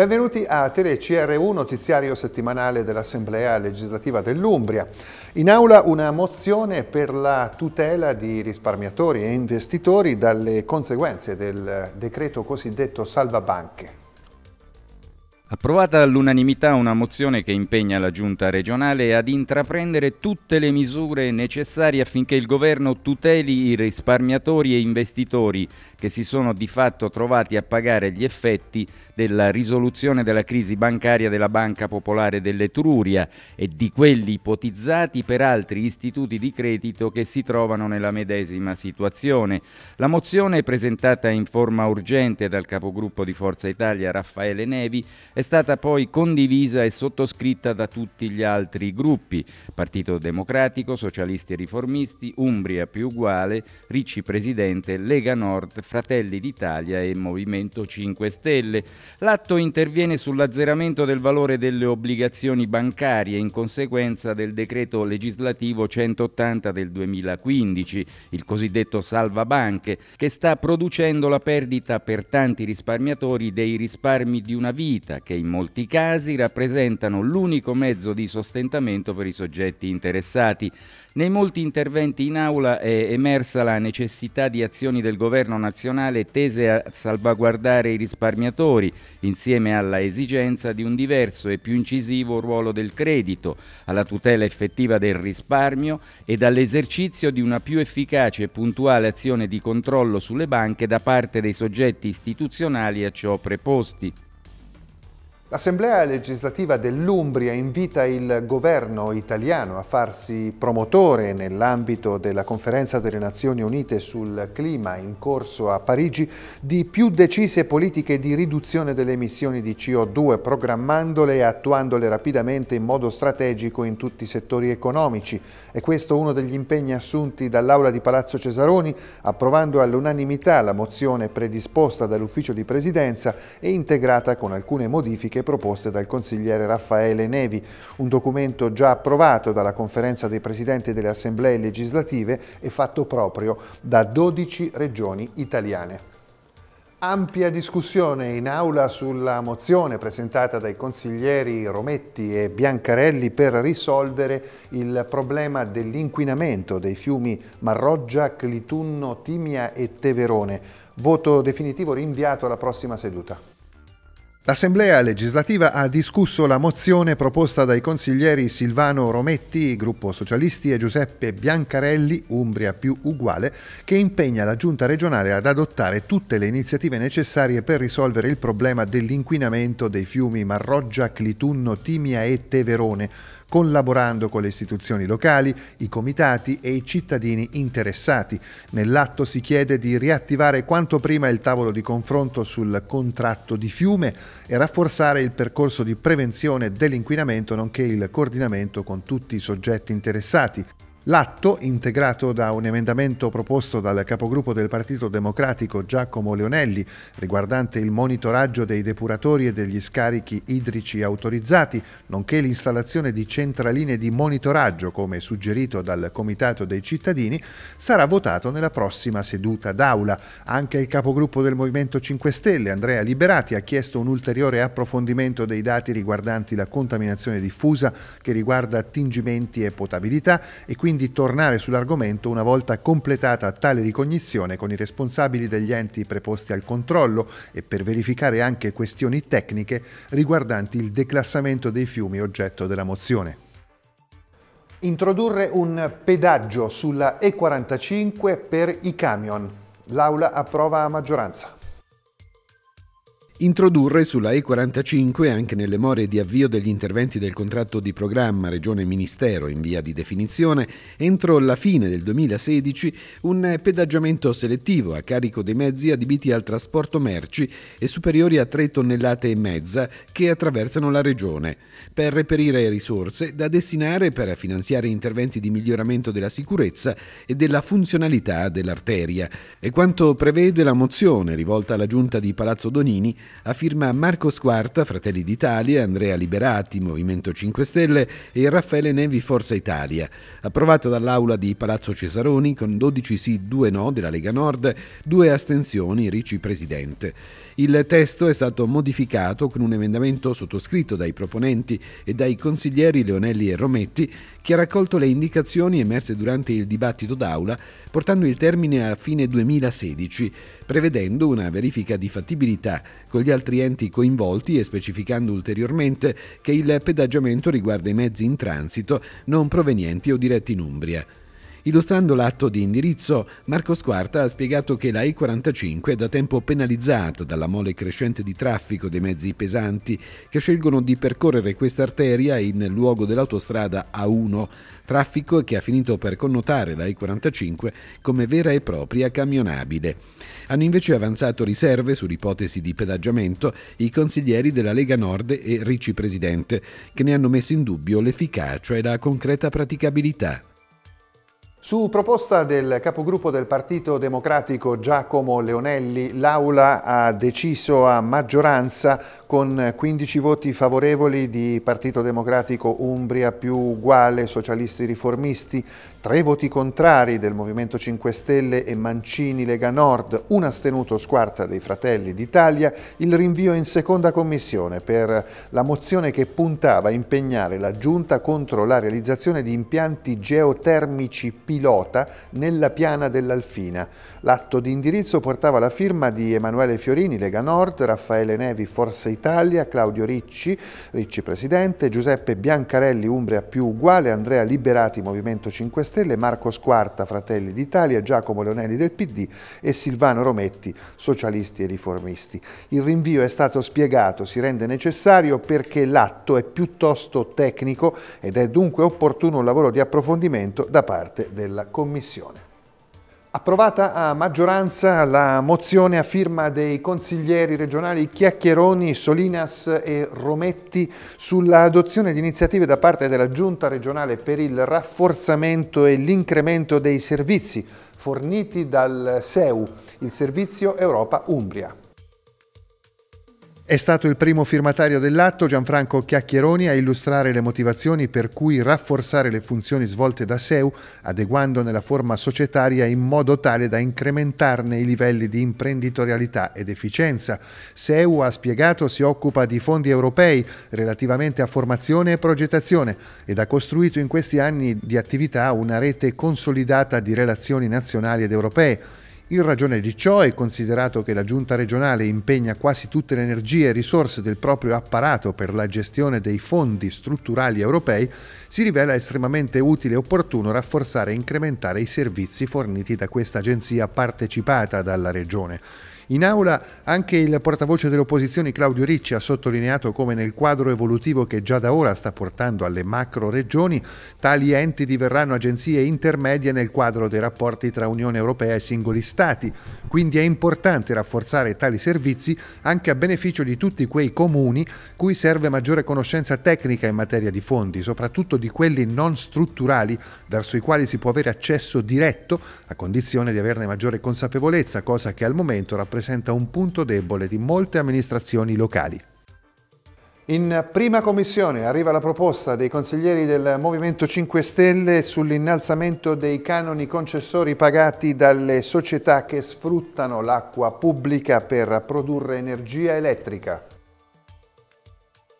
Benvenuti a TeleCR1, notiziario settimanale dell'Assemblea legislativa dell'Umbria. In aula una mozione per la tutela di risparmiatori e investitori dalle conseguenze del decreto cosiddetto salva banche. Approvata all'unanimità una mozione che impegna la Giunta regionale ad intraprendere tutte le misure necessarie affinché il governo tuteli i risparmiatori e investitori che si sono di fatto trovati a pagare gli effetti della risoluzione della crisi bancaria della Banca Popolare dell'Etruria e di quelli ipotizzati per altri istituti di credito che si trovano nella medesima situazione. La mozione presentata in forma urgente dal capogruppo di Forza Italia Raffaele Nevi è stata poi condivisa e sottoscritta da tutti gli altri gruppi, Partito Democratico, Socialisti e Riformisti, Umbria più uguale, Ricci Presidente, Lega Nord, Fratelli d'Italia e Movimento 5 Stelle. L'atto interviene sull'azzeramento del valore delle obbligazioni bancarie in conseguenza del decreto legislativo 180 del 2015, il cosiddetto salva banche, che sta producendo la perdita per tanti risparmiatori dei risparmi di una vita che in molti casi rappresentano l'unico mezzo di sostentamento per i soggetti interessati. Nei molti interventi in aula è emersa la necessità di azioni del governo nazionale tese a salvaguardare i risparmiatori, insieme alla esigenza di un diverso e più incisivo ruolo del credito, alla tutela effettiva del risparmio e all'esercizio di una più efficace e puntuale azione di controllo sulle banche da parte dei soggetti istituzionali a ciò preposti. L'Assemblea legislativa dell'Umbria invita il governo italiano a farsi promotore nell'ambito della conferenza delle Nazioni Unite sul clima in corso a Parigi di più decise politiche di riduzione delle emissioni di CO2, programmandole e attuandole rapidamente in modo strategico in tutti i settori economici. E questo uno degli impegni assunti dall'Aula di Palazzo Cesaroni, approvando all'unanimità la mozione predisposta dall'Ufficio di Presidenza e integrata con alcune modifiche politiche proposte dal consigliere Raffaele Nevi, un documento già approvato dalla conferenza dei presidenti delle assemblee legislative e fatto proprio da 12 regioni italiane. Ampia discussione in aula sulla mozione presentata dai consiglieri Rometti e Biancarelli per risolvere il problema dell'inquinamento dei fiumi Marroggia, Clitunno, Timia e Teverone. Voto definitivo rinviato alla prossima seduta. L'Assemblea legislativa ha discusso la mozione proposta dai consiglieri Silvano Rometti, gruppo socialisti, e Giuseppe Biancarelli, Umbria più uguale, che impegna la Giunta regionale ad adottare tutte le iniziative necessarie per risolvere il problema dell'inquinamento dei fiumi Marroggia, Clitunno, Timia e Teverone, collaborando con le istituzioni locali, i comitati e i cittadini interessati. Nell'atto si chiede di riattivare quanto prima il tavolo di confronto sul contratto di fiume e rafforzare il percorso di prevenzione dell'inquinamento nonché il coordinamento con tutti i soggetti interessati. L'atto, integrato da un emendamento proposto dal capogruppo del Partito Democratico Giacomo Leonelli riguardante il monitoraggio dei depuratori e degli scarichi idrici autorizzati, nonché l'installazione di centraline di monitoraggio, come suggerito dal Comitato dei cittadini, sarà votato nella prossima seduta d'Aula. Anche il capogruppo del Movimento 5 Stelle, Andrea Liberati, ha chiesto un ulteriore approfondimento dei dati riguardanti la contaminazione diffusa che riguarda attingimenti e potabilità e quindi quindi tornare sull'argomento una volta completata tale ricognizione con i responsabili degli enti preposti al controllo e per verificare anche questioni tecniche riguardanti il declassamento dei fiumi oggetto della mozione. Introdurre un pedaggio sulla E45 per i camion. L'Aula approva a maggioranza. Introdurre sulla E45, anche nelle more di avvio degli interventi del contratto di programma Regione-Ministero in via di definizione, entro la fine del 2016 un pedaggiamento selettivo a carico dei mezzi adibiti al trasporto merci e superiori a 3 tonnellate e mezza che attraversano la Regione, per reperire risorse da destinare per finanziare interventi di miglioramento della sicurezza e della funzionalità dell'arteria. E quanto prevede la mozione rivolta alla Giunta di Palazzo Donini a firma Marco Squarta, Fratelli d'Italia, Andrea Liberati, Movimento 5 Stelle e Raffaele Nevi, Forza Italia, approvata dall'Aula di Palazzo Cesaroni con 12 sì, 2 no della Lega Nord, 2 astensioni, Ricci Presidente. Il testo è stato modificato con un emendamento sottoscritto dai proponenti e dai consiglieri Leonelli e Rometti, che ha raccolto le indicazioni emerse durante il dibattito d'Aula, portando il termine a fine 2016, prevedendo una verifica di fattibilità con gli altri enti coinvolti e specificando ulteriormente che il pedaggiamento riguarda i mezzi in transito non provenienti o diretti in Umbria. Illustrando l'atto di indirizzo, Marco Squarta ha spiegato che la E45 è da tempo penalizzata dalla mole crescente di traffico dei mezzi pesanti che scelgono di percorrere questa arteria in luogo dell'autostrada A1, traffico che ha finito per connotare la E45 come vera e propria camionabile. Hanno invece avanzato riserve sull'ipotesi di pedaggiamento i consiglieri della Lega Nord e Ricci Presidente, che ne hanno messo in dubbio l'efficacia e la concreta praticabilità. Su proposta del capogruppo del Partito Democratico Giacomo Leonelli, l'Aula ha deciso a maggioranza con 15 voti favorevoli di Partito Democratico Umbria più Uguale, Socialisti Riformisti, 3 voti contrari del Movimento 5 Stelle e Mancini Lega Nord, un astenuto squarta dei Fratelli d'Italia, il rinvio in seconda commissione per la mozione che puntava a impegnare la Giunta contro la realizzazione di impianti geotermici pilota nella piana dell'Alfina. L'atto di indirizzo portava la firma di Emanuele Fiorini Lega Nord, Raffaele Nevi Forza Italia, Italia, Claudio Ricci, Ricci Presidente, Giuseppe Biancarelli, Umbria più uguale, Andrea Liberati, Movimento 5 Stelle, Marco Squarta, Fratelli d'Italia, Giacomo Leonelli del PD e Silvano Rometti, Socialisti e Riformisti. Il rinvio è stato spiegato, si rende necessario perché l'atto è piuttosto tecnico ed è dunque opportuno un lavoro di approfondimento da parte della Commissione. Approvata a maggioranza la mozione a firma dei consiglieri regionali Chiacchieroni, Solinas e Rometti sull'adozione di iniziative da parte della Giunta regionale per il rafforzamento e l'incremento dei servizi forniti dal SEU, il Servizio Europa Umbria. È stato il primo firmatario dell'atto Gianfranco Chiacchieroni a illustrare le motivazioni per cui rafforzare le funzioni svolte da SEU, adeguandone la forma societaria in modo tale da incrementarne i livelli di imprenditorialità ed efficienza. SEU ha spiegato si occupa di fondi europei relativamente a formazione e progettazione ed ha costruito in questi anni di attività una rete consolidata di relazioni nazionali ed europee. In ragione di ciò e considerato che la giunta regionale impegna quasi tutte le energie e risorse del proprio apparato per la gestione dei fondi strutturali europei, si rivela estremamente utile e opportuno rafforzare e incrementare i servizi forniti da questa agenzia partecipata dalla regione in aula anche il portavoce dell'opposizione Claudio Ricci ha sottolineato come nel quadro evolutivo che già da ora sta portando alle macro regioni, tali enti diverranno agenzie intermedie nel quadro dei rapporti tra Unione Europea e singoli Stati. Quindi è importante rafforzare tali servizi anche a beneficio di tutti quei comuni cui serve maggiore conoscenza tecnica in materia di fondi, soprattutto di quelli non strutturali verso i quali si può avere accesso diretto a condizione di averne maggiore consapevolezza, cosa che al momento rappresenta rappresenta un punto debole di molte amministrazioni locali. In prima commissione arriva la proposta dei consiglieri del Movimento 5 Stelle sull'innalzamento dei canoni concessori pagati dalle società che sfruttano l'acqua pubblica per produrre energia elettrica.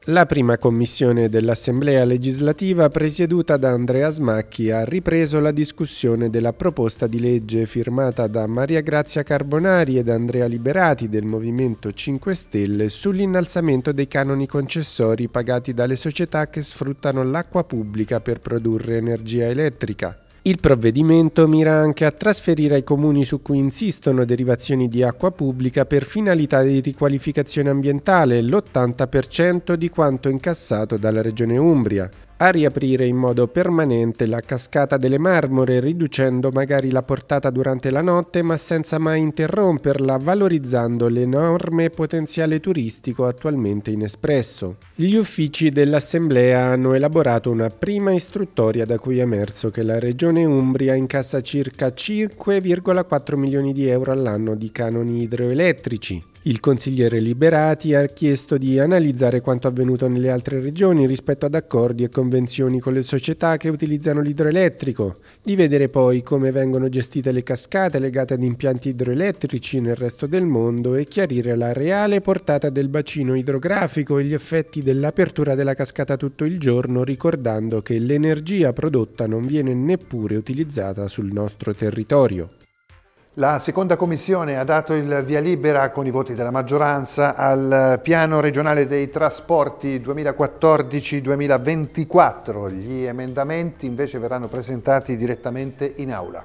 La prima commissione dell'Assemblea legislativa, presieduta da Andrea Smacchi, ha ripreso la discussione della proposta di legge firmata da Maria Grazia Carbonari ed Andrea Liberati del Movimento 5 Stelle sull'innalzamento dei canoni concessori pagati dalle società che sfruttano l'acqua pubblica per produrre energia elettrica. Il provvedimento mira anche a trasferire ai comuni su cui insistono derivazioni di acqua pubblica per finalità di riqualificazione ambientale l'80% di quanto incassato dalla Regione Umbria a riaprire in modo permanente la cascata delle marmore, riducendo magari la portata durante la notte, ma senza mai interromperla, valorizzando l'enorme potenziale turistico attualmente inespresso. Gli uffici dell'Assemblea hanno elaborato una prima istruttoria da cui è emerso che la Regione Umbria incassa circa 5,4 milioni di euro all'anno di canoni idroelettrici, il consigliere Liberati ha chiesto di analizzare quanto avvenuto nelle altre regioni rispetto ad accordi e convenzioni con le società che utilizzano l'idroelettrico, di vedere poi come vengono gestite le cascate legate ad impianti idroelettrici nel resto del mondo e chiarire la reale portata del bacino idrografico e gli effetti dell'apertura della cascata tutto il giorno, ricordando che l'energia prodotta non viene neppure utilizzata sul nostro territorio. La seconda commissione ha dato il via libera con i voti della maggioranza al piano regionale dei trasporti 2014-2024. Gli emendamenti invece verranno presentati direttamente in aula.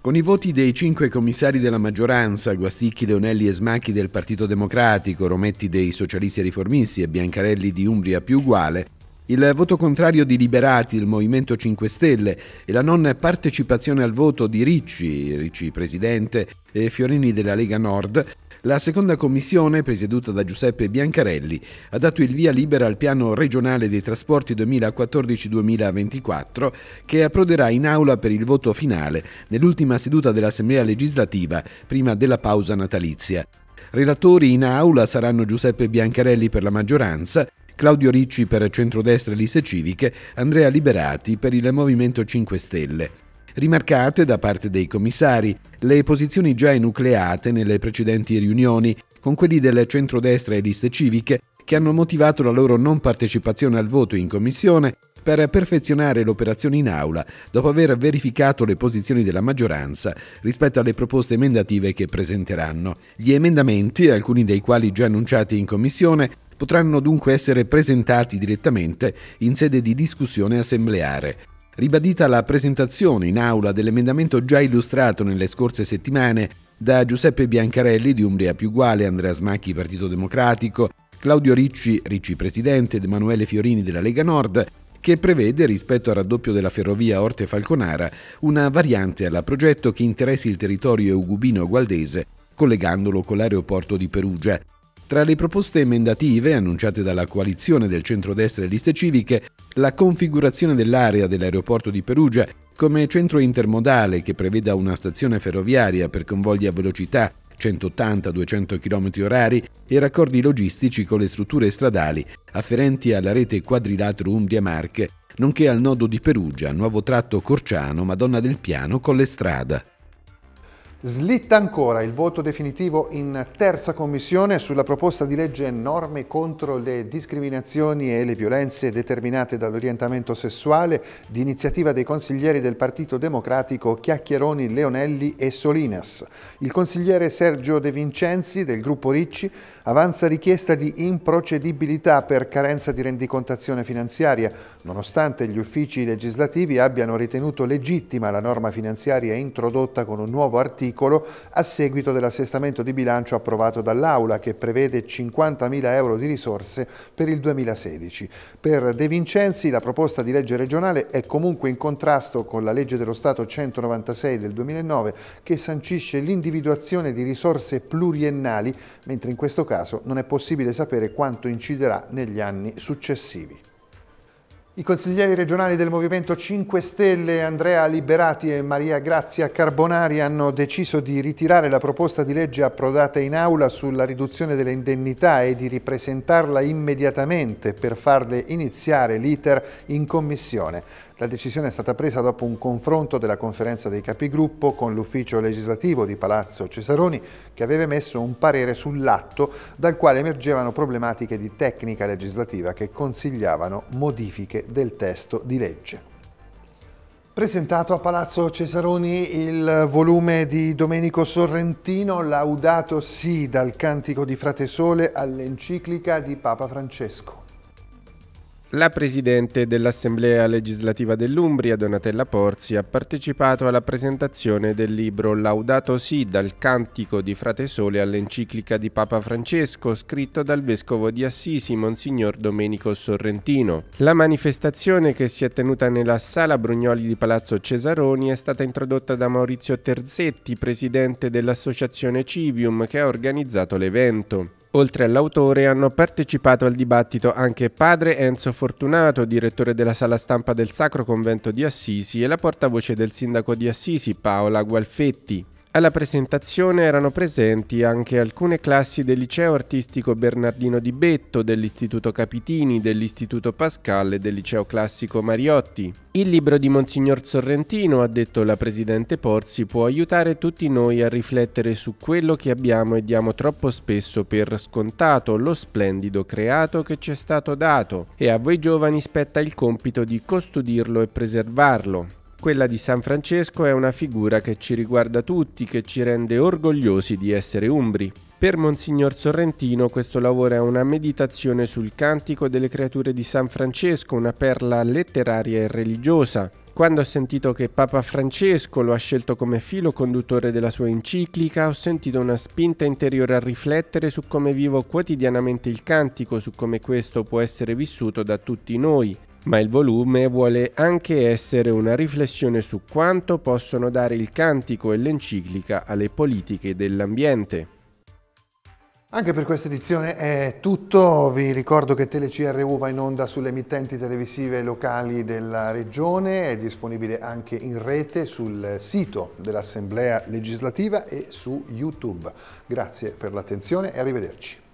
Con i voti dei cinque commissari della maggioranza, Guasticchi, Leonelli e Smacchi del Partito Democratico, Rometti dei Socialisti e Riformisti e Biancarelli di Umbria più uguale, il voto contrario di Liberati, il Movimento 5 Stelle e la non partecipazione al voto di Ricci, Ricci presidente, e Fiorini della Lega Nord, la seconda commissione, presieduta da Giuseppe Biancarelli, ha dato il via libera al piano regionale dei trasporti 2014-2024 che approderà in aula per il voto finale nell'ultima seduta dell'Assemblea legislativa prima della pausa natalizia. Relatori in aula saranno Giuseppe Biancarelli per la maggioranza Claudio Ricci per Centrodestra e Liste Civiche, Andrea Liberati per il Movimento 5 Stelle. Rimarcate da parte dei commissari le posizioni già enucleate nelle precedenti riunioni con quelli del centrodestra e liste civiche che hanno motivato la loro non partecipazione al voto in commissione per perfezionare l'operazione in aula dopo aver verificato le posizioni della maggioranza rispetto alle proposte emendative che presenteranno. Gli emendamenti, alcuni dei quali già annunciati in commissione, potranno dunque essere presentati direttamente in sede di discussione assembleare. Ribadita la presentazione in aula dell'emendamento già illustrato nelle scorse settimane da Giuseppe Biancarelli di Umbria più uguale, Andrea Smacchi Partito Democratico, Claudio Ricci, Ricci Presidente, ed Emanuele Fiorini della Lega Nord, che prevede, rispetto al raddoppio della ferrovia Orte Falconara, una variante alla progetto che interessi il territorio ugubino gualdese collegandolo con l'aeroporto di Perugia. Tra le proposte emendative annunciate dalla coalizione del centrodestra e liste civiche, la configurazione dell'area dell'aeroporto di Perugia come centro intermodale che preveda una stazione ferroviaria per convogli a velocità 180-200 km orari e raccordi logistici con le strutture stradali afferenti alla rete quadrilatero Umbria-Marche, nonché al nodo di Perugia, nuovo tratto Corciano, Madonna del Piano, con Collestrada. Slitta ancora il voto definitivo in terza commissione sulla proposta di legge norme contro le discriminazioni e le violenze determinate dall'orientamento sessuale di iniziativa dei consiglieri del Partito Democratico Chiacchieroni, Leonelli e Solinas. Il consigliere Sergio De Vincenzi del gruppo Ricci avanza richiesta di improcedibilità per carenza di rendicontazione finanziaria, nonostante gli uffici legislativi abbiano ritenuto legittima la norma finanziaria introdotta con un nuovo articolo articolo a seguito dell'assestamento di bilancio approvato dall'Aula che prevede 50.000 euro di risorse per il 2016. Per De Vincenzi la proposta di legge regionale è comunque in contrasto con la legge dello Stato 196 del 2009 che sancisce l'individuazione di risorse pluriennali, mentre in questo caso non è possibile sapere quanto inciderà negli anni successivi. I consiglieri regionali del Movimento 5 Stelle Andrea Liberati e Maria Grazia Carbonari hanno deciso di ritirare la proposta di legge approdata in aula sulla riduzione delle indennità e di ripresentarla immediatamente per farle iniziare l'iter in commissione. La decisione è stata presa dopo un confronto della conferenza dei capigruppo con l'ufficio legislativo di Palazzo Cesaroni che aveva emesso un parere sull'atto dal quale emergevano problematiche di tecnica legislativa che consigliavano modifiche del testo di legge. Presentato a Palazzo Cesaroni il volume di Domenico Sorrentino, laudato sì dal cantico di Frate Sole all'enciclica di Papa Francesco. La Presidente dell'Assemblea legislativa dell'Umbria, Donatella Porzi, ha partecipato alla presentazione del libro Laudato Si dal cantico di Frate Sole all'enciclica di Papa Francesco, scritto dal Vescovo di Assisi, Monsignor Domenico Sorrentino. La manifestazione che si è tenuta nella Sala Brugnoli di Palazzo Cesaroni è stata introdotta da Maurizio Terzetti, Presidente dell'Associazione Civium, che ha organizzato l'evento. Oltre all'autore hanno partecipato al dibattito anche padre Enzo Fortunato, direttore della sala stampa del Sacro Convento di Assisi e la portavoce del sindaco di Assisi Paola Gualfetti. Alla presentazione erano presenti anche alcune classi del liceo artistico Bernardino di Betto, dell'istituto Capitini, dell'istituto Pascal e del liceo classico Mariotti. Il libro di Monsignor Sorrentino, ha detto la presidente Porzi, può aiutare tutti noi a riflettere su quello che abbiamo e diamo troppo spesso per scontato, lo splendido creato che ci è stato dato e a voi giovani spetta il compito di custodirlo e preservarlo. Quella di San Francesco è una figura che ci riguarda tutti, che ci rende orgogliosi di essere umbri. Per Monsignor Sorrentino questo lavoro è una meditazione sul cantico delle creature di San Francesco, una perla letteraria e religiosa. Quando ho sentito che Papa Francesco lo ha scelto come filo conduttore della sua enciclica, ho sentito una spinta interiore a riflettere su come vivo quotidianamente il cantico, su come questo può essere vissuto da tutti noi ma il volume vuole anche essere una riflessione su quanto possono dare il cantico e l'enciclica alle politiche dell'ambiente. Anche per questa edizione è tutto, vi ricordo che TeleCRU va in onda sulle emittenti televisive locali della Regione, è disponibile anche in rete sul sito dell'Assemblea legislativa e su YouTube. Grazie per l'attenzione e arrivederci.